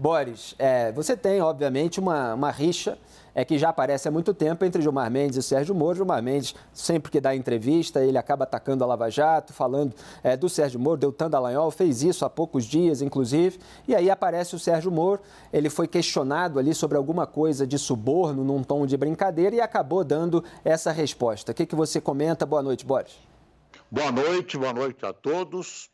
Boris, é, você tem, obviamente, uma, uma rixa é, que já aparece há muito tempo entre Gilmar Mendes e Sérgio Moro. Gilmar Mendes, sempre que dá entrevista, ele acaba atacando a Lava Jato, falando é, do Sérgio Moro, Deltan Dallagnol fez isso há poucos dias, inclusive. E aí aparece o Sérgio Moro, ele foi questionado ali sobre alguma coisa de suborno, num tom de brincadeira, e acabou dando essa resposta. O que, que você comenta? Boa noite, Boris. Boa noite, boa noite a todos.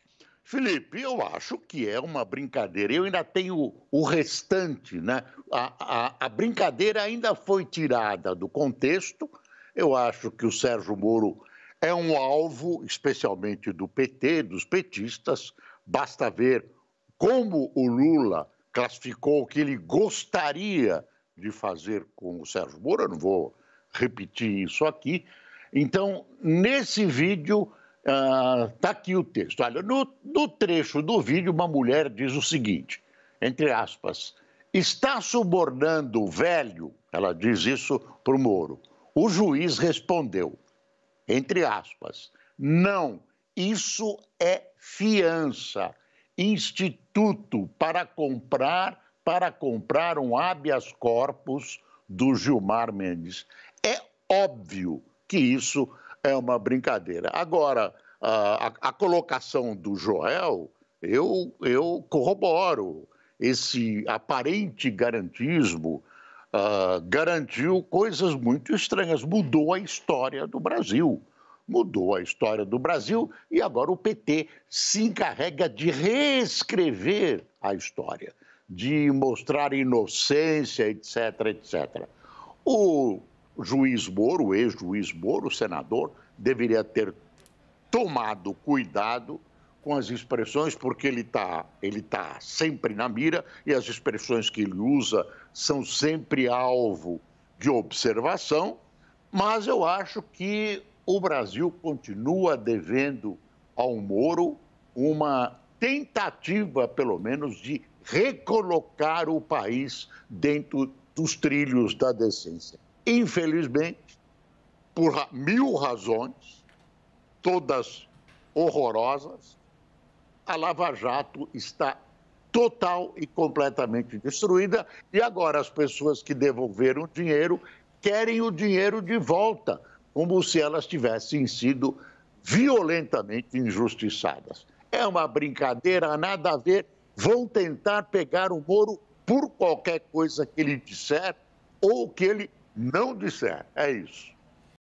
Felipe, eu acho que é uma brincadeira. Eu ainda tenho o restante, né? A, a, a brincadeira ainda foi tirada do contexto. Eu acho que o Sérgio Moro é um alvo, especialmente do PT, dos petistas. Basta ver como o Lula classificou o que ele gostaria de fazer com o Sérgio Moro. Eu não vou repetir isso aqui. Então, nesse vídeo Está ah, aqui o texto. Olha, no, no trecho do vídeo, uma mulher diz o seguinte: entre aspas, está subornando o velho, ela diz isso para o Moro. O juiz respondeu, entre aspas, não, isso é fiança, instituto para comprar, para comprar um habeas corpus do Gilmar Mendes. É óbvio que isso é uma brincadeira. Agora, ah, a, a colocação do Joel, eu, eu corroboro. Esse aparente garantismo uh, garantiu coisas muito estranhas, mudou a história do Brasil. Mudou a história do Brasil e agora o PT se encarrega de reescrever a história, de mostrar inocência, etc, etc. O juiz Moro, ex-juiz Moro, senador, deveria ter tomado cuidado com as expressões, porque ele está ele tá sempre na mira e as expressões que ele usa são sempre alvo de observação, mas eu acho que o Brasil continua devendo ao Moro uma tentativa, pelo menos, de recolocar o país dentro dos trilhos da decência. Infelizmente, por mil razões, todas horrorosas, a Lava Jato está total e completamente destruída e agora as pessoas que devolveram o dinheiro querem o dinheiro de volta, como se elas tivessem sido violentamente injustiçadas. É uma brincadeira, nada a ver. Vão tentar pegar o Moro por qualquer coisa que ele disser ou que ele não disser. É isso.